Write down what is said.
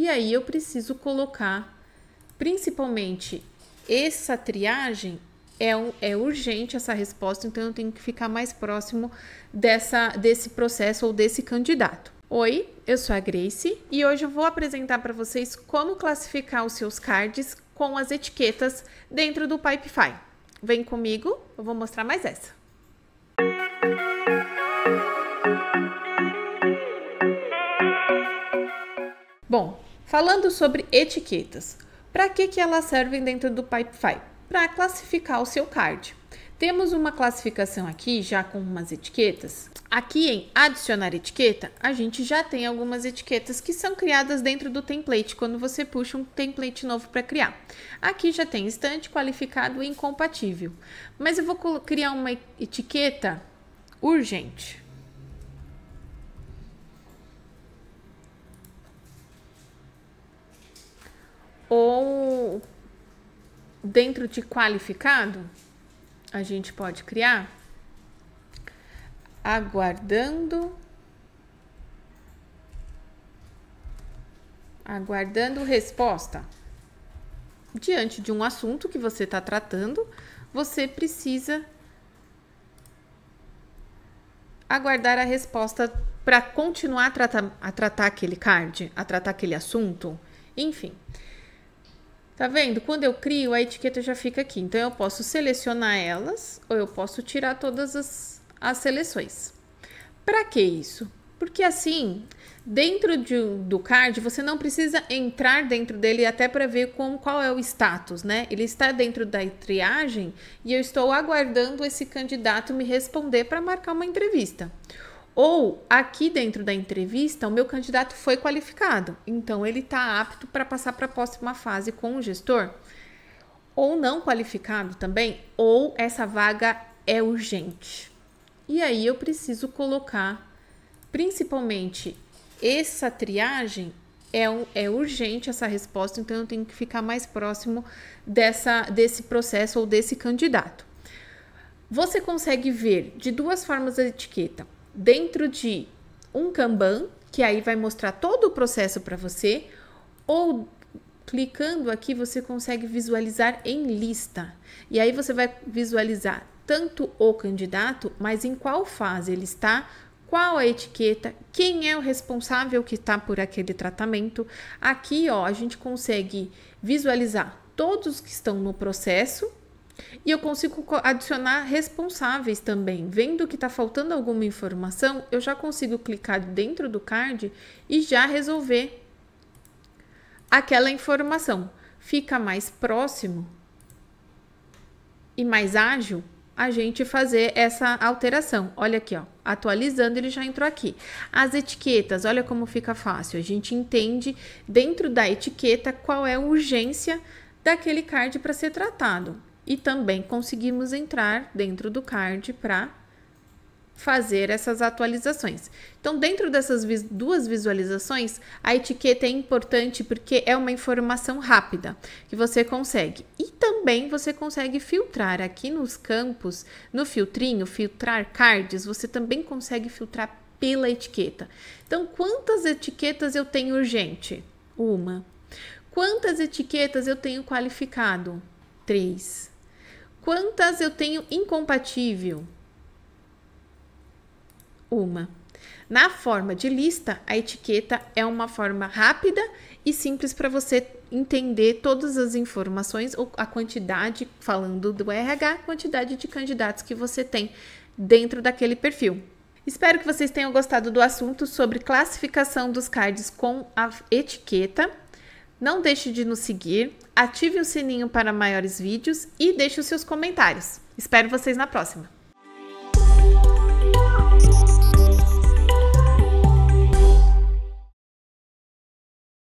E aí eu preciso colocar, principalmente, essa triagem é, é, urgente essa resposta, então eu tenho que ficar mais próximo dessa, desse processo ou desse candidato. Oi, eu sou a Grace e hoje eu vou apresentar para vocês como classificar os seus cards com as etiquetas dentro do Pipefy. Vem comigo, eu vou mostrar mais essa. Bom, Falando sobre etiquetas, para que, que elas servem dentro do Pipefy? Para classificar o seu card. Temos uma classificação aqui já com umas etiquetas. Aqui em adicionar etiqueta, a gente já tem algumas etiquetas que são criadas dentro do template, quando você puxa um template novo para criar. Aqui já tem estante, qualificado e incompatível. Mas eu vou criar uma etiqueta urgente. dentro de qualificado, a gente pode criar aguardando aguardando resposta. Diante de um assunto que você está tratando, você precisa aguardar a resposta para continuar a tratar, a tratar aquele card, a tratar aquele assunto, enfim. Tá vendo? Quando eu crio, a etiqueta já fica aqui. Então, eu posso selecionar elas ou eu posso tirar todas as, as seleções. Para que isso? Porque assim, dentro de, do card, você não precisa entrar dentro dele até para ver com, qual é o status, né? Ele está dentro da triagem e eu estou aguardando esse candidato me responder para marcar uma entrevista. Ou aqui dentro da entrevista, o meu candidato foi qualificado, então ele está apto para passar para a próxima fase com o gestor. Ou não qualificado também, ou essa vaga é urgente. E aí eu preciso colocar, principalmente, essa triagem é, é, urgente essa resposta, então eu tenho que ficar mais próximo dessa, desse processo ou desse candidato. Você consegue ver de duas formas a etiqueta: dentro de um Kanban, que aí vai mostrar todo o processo para você, ou clicando aqui você consegue visualizar em lista. E aí você vai visualizar tanto o candidato, mas em qual fase ele está, qual a etiqueta, quem é o responsável que está por aquele tratamento. Aqui, ó, a gente consegue visualizar todos que estão no processo e eu consigo adicionar responsáveis também. Vendo que está faltando alguma informação, eu já consigo clicar dentro do card e já resolver aquela informação. Fica mais próximo e mais ágil a gente fazer essa alteração. Olha aqui, ó, atualizando, ele já entrou aqui. As etiquetas, olha como fica fácil. A gente entende dentro da etiqueta qual é a urgência daquele card para ser tratado e também conseguimos entrar dentro do card para fazer essas atualizações. Então, dentro dessas duas visualizações, a etiqueta é importante porque é uma informação rápida que você consegue. E também você consegue filtrar aqui nos campos, no filtrinho, filtrar cards, você também consegue filtrar pela etiqueta. Então, quantas etiquetas eu tenho urgente? Uma. Quantas etiquetas eu tenho qualificado? Três. Quantas eu tenho incompatível? Uma. Na forma de lista, a etiqueta é uma forma rápida e simples para você entender todas as informações ou a quantidade, falando do RH, quantidade de candidatos que você tem dentro daquele perfil. Espero que vocês tenham gostado do assunto sobre classificação dos cards com a etiqueta. Não deixe de nos seguir, ative o sininho para maiores vídeos e deixe os seus comentários. Espero vocês na próxima!